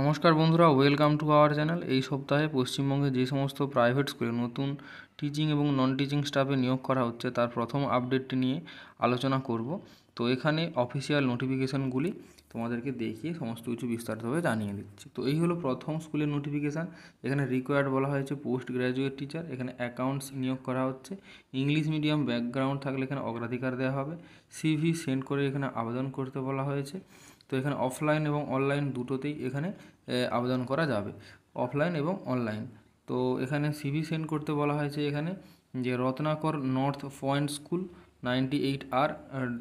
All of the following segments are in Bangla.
নমস্কার বন্ধুরা ওয়েলকাম টু আওয়ার চ্যানেল এই সপ্তাহে পশ্চিমবঙ্গে যে সমস্ত প্রাইভেট স্কুলে নতুন টিচিং এবং নন টিচিং স্টাফে নিয়োগ করা হচ্ছে তার প্রথম আপডেটটি নিয়ে আলোচনা করব তো এখানে অফিসিয়াল নোটিফিকেশানগুলি তোমাদেরকে দেখিয়ে সমস্ত কিছু বিস্তারিতভাবে জানিয়ে দিচ্ছি তো এই হলো প্রথম স্কুলের নোটিফিকেশান এখানে রিকোয়ার্ড বলা হয়েছে পোস্ট গ্র্যাজুয়েট টিচার এখানে অ্যাকাউন্টস নিয়োগ করা হচ্ছে ইংলিশ মিডিয়াম ব্যাকগ্রাউন্ড থাকলে এখানে অগ্রাধিকার দেওয়া হবে সিভি সেন্ড করে এখানে আবেদন করতে বলা হয়েছে তো এখানে অফলাইন এবং অনলাইন দুটোতেই এখানে আবেদন করা যাবে অফলাইন এবং অনলাইন তো এখানে সিভি সেন্ড করতে বলা হয়েছে এখানে যে Ratnakar north point school ninety eight আর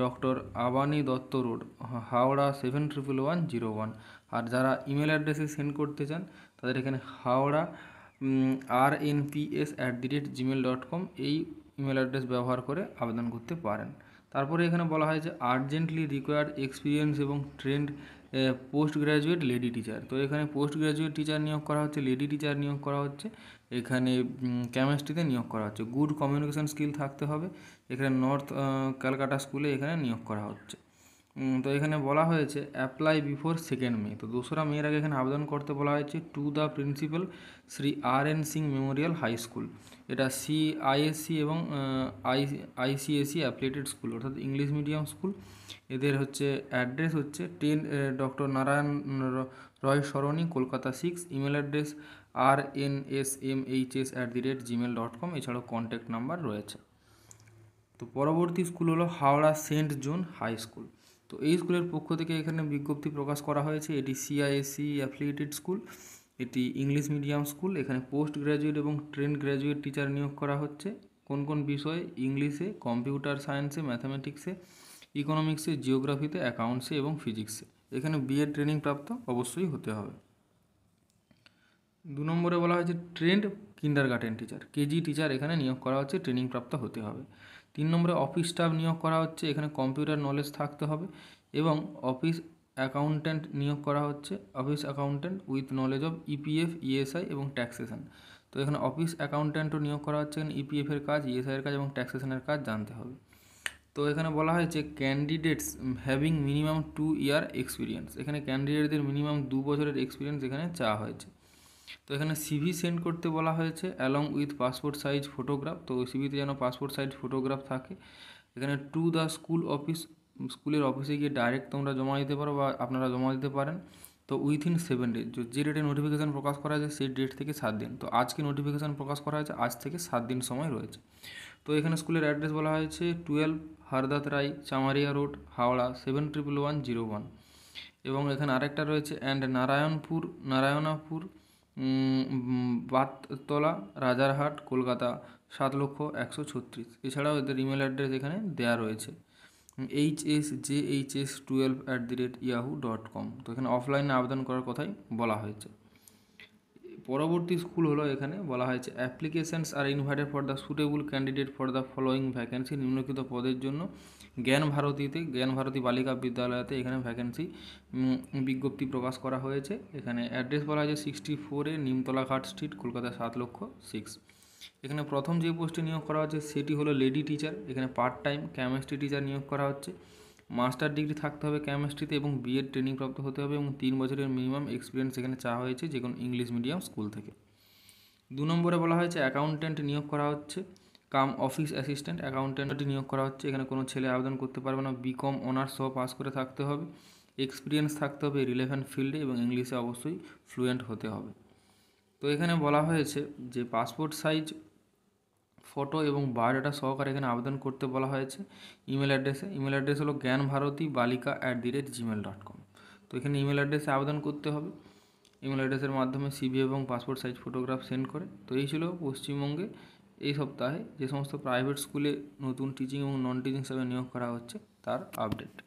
doctor Abani Dutta road Howrah seven triple one zero one আর যারা ইমেল অ্যাড্রেসে সেন্ড করতে চান তাদের এখানে Howrah R N P S at the rate Gmail dot com এই ইমেল অ্যাড্রেস ব্যবহার করে আবেদন করতে পারেন তারপরে এখানে বলা হয় যে আর্জেন্টলি রিকোয়ার্ড এক্সপিরিয়েন্স এবং trained post graduate lady teacher তো এখানে পোস্ট গ্র্যাজুয়েট টিচার নিয়োগ করা হচ্ছে লেডি টিচার নিয়োগ করা হচ্ছে এখানে কেমিস্ট্রিতে নিয়োগ করা হচ্ছে গুড কমিউনিকেশন স্কিল থাকতে হবে এখানে নর্থ ক্যালকাটা স্কুলে এখানে নিয়োগ করা হচ্ছে তো এখানে বলা হয়েছে অ্যাপ্লাই বিফোর সেকেন্ড মে তো দোসরা মেয়ের আগে এখানে আবেদন করতে বলা হয়েছে to the principal Shri R N Singh memorial high school এটা সি আইএসসি এবং আই আইসিএসসি অ্যাফিলেটেড স্কুল অর্থাৎ ইংলিশ মিডিয়াম স্কুল এদের হচ্ছে অ্যাড্রেস হচ্ছে ten doctor Narayan Roy Sarani Kolkata six email address R N S M H S at the rate Gmail dot com এছাড়াও কন্ট্যাক্ট নাম্বার রয়েছে তো পরবর্তী স্কুল হলো Howrah saint John high school তো এই স্কুলের পক্ষ থেকে এখানে বিজ্ঞপ্তি প্রকাশ করা হয়েছে এটি সিআইএসি অ্যাফিলিয়েটেড স্কুল এটি ইংলিশ মিডিয়াম স্কুল এখানে পোস্ট গ্র্যাজুয়েট এবং ট্রেন গ্র্যাজুয়েট টিচার নিয়োগ করা হচ্ছে কোন কোন বিষয়ে ইংলিশে কম্পিউটার সায়েন্সে ম্যাথামেটিক্সে ইকোনমিক্সে জিওগ্রাফিতে অ্যাকাউন্টসে এবং ফিজিক্সে এখানে বিএড ট্রেনিং প্রাপ্ত অবশ্যই হতে হবে দু নম্বরে বলা হয়েছে trained kindergarten teacher KG teacher এখানে নিয়োগ করা হচ্ছে ট্রেনিং প্রাপ্ত হতে হবে তিন নম্বরে অফিস স্টাফ নিয়োগ করা হচ্ছে এখানে কম্পিউটার নলেজ থাকতে হবে এবং অফিস অ্যাকাউন্ট্যান্ট নিয়োগ করা হচ্ছে office accountant with knowledge of EPF ESI এবং ট্যাক্সেশন তো এখানে অফিস অ্যাকাউন্ট্যান্টও নিয়োগ করা হচ্ছে এখানে ইপিএফের e কাজ ইএসআইয়ের e কাজ এবং ট্যাক্সেশনের কাজ জানতে হবে তো এখানে বলা হয়েছে candidates having minimum two year experience এখানে ক্যান্ডিডেটদের মিনিমাম দু বছরের এক্সপিরিয়েন্স এখানে চাওয়া হয়েছে তো এখানে সিভি সেন্ড করতে বলা হয়েছে along with passport size photograph তো সিভিতে যেন পাসপোর্ট সাইজ ফটোগ্রাফ থাকে এখানে টু দ্য স্কুল অফিস স্কুলের অফিসে গিয়ে ডাইরেক্ট তোমরা জমা দিতে পারো বা আপনারা জমা দিতে পারেন তো উইথিন সেভেন ডে যে ডেটে নোটিফিকেশান প্রকাশ করা হয়েছে সেই ডেট থেকে সাত দিন তো আজকে নোটিফিকেশান প্রকাশ করা হয়েছে আজ থেকে সাত দিন সময় রয়েছে তো এখানে স্কুলের অ্যাড্রেস বলা হয়েছে twelve Hardat Rai Chamaria road Howrah seven triple one zero one এবং এখানে আরেকটা রয়েছে অ্যান্ড নারায়ণপুর নারায়ণাপুর বাততলা রাজারহাট কলকাতা সাত লক্ষ একশো ছত্রিশ এছাড়াও এদের ইমেল অ্যাড্রেস এখানে দেওয়া রয়েছে H S J H S twelve at the rate Yahoo dot com তো এখানে অফলাইনে আবেদন করার কথাই বলা হয়েছে পরবর্তী স্কুল হলো এখানে বলা হয়েছে applications are invited for the suitable candidate for the following vacancy নিম্নলিখিত পদের জন্য জ্ঞান ভারতীতে জ্ঞান ভারতী বালিকা বিদ্যালয়তে এখানে ভ্যাকেন্সি বিজ্ঞপ্তি প্রকাশ করা হয়েছে এখানে অ্যাড্রেস বলা হয়েছে সিক্সটি ফোরে নিমতলা ঘাট স্ট্রিট কলকাতা সাত লক্ষ সিক্স এখানে প্রথম যে পোস্টে নিয়োগ করা হচ্ছে সেটি হলো লেডি টিচার এখানে পার্ট টাইম কেমিস্ট্রি টিচার নিয়োগ করা হচ্ছে মাস্টার ডিগ্রি থাকতে হবে কেমিস্ট্রিতে এবং বিএড ট্রেনিং প্রাপ্ত হতে হবে এবং তিন বছরের মিনিমাম এক্সপিরিয়েন্স এখানে চাওয়া হয়েছে যে কোনো ইংলিশ মিডিয়াম স্কুল থেকে দু নম্বরে বলা হয়েছে অ্যাকাউন্ট্যান্ট নিয়োগ করা হচ্ছে কাম অফিস অ্যাসিস্ট্যান্ট অ্যাকাউন্ট্যান্ট নিয়োগ করা হচ্ছে এখানে কোনো ছেলে আবেদন করতে পারবে না বিকম অনার্স সহ পাস করে থাকতে হবে এক্সপিরিয়েন্স থাকতে হবে রিলেভেন্ট ফিল্ডে এবং ইংলিশে অবশ্যই ফ্লুয়েন্ট হতে হবে তো এখানে বলা হয়েছে যে পাসপোর্ট সাইজ ফটো এবং বায়োডাটা সহকারে এখানে আবেদন করতে বলা হয়েছে ইমেল অ্যাড্রেসে ইমেল অ্যাড্রেস হলো Gyanbharati Balika at the rate Gmail dot com তো এখানে ইমেল অ্যাড্রেসে আবেদন করতে হবে ইমেল অ্যাড্রেসের মাধ্যমে সিভি এবং পাসপোর্ট সাইজ ফটোগ্রাফ সেন্ড করে তো এই ছিল পশ্চিমবঙ্গে এই সপ্তাহে যে সমস্ত প্রাইভেট স্কুলে নতুন টিচিং এবং নন টিচিং হিসাবে নিয়োগ করা হচ্ছে তার আপডেট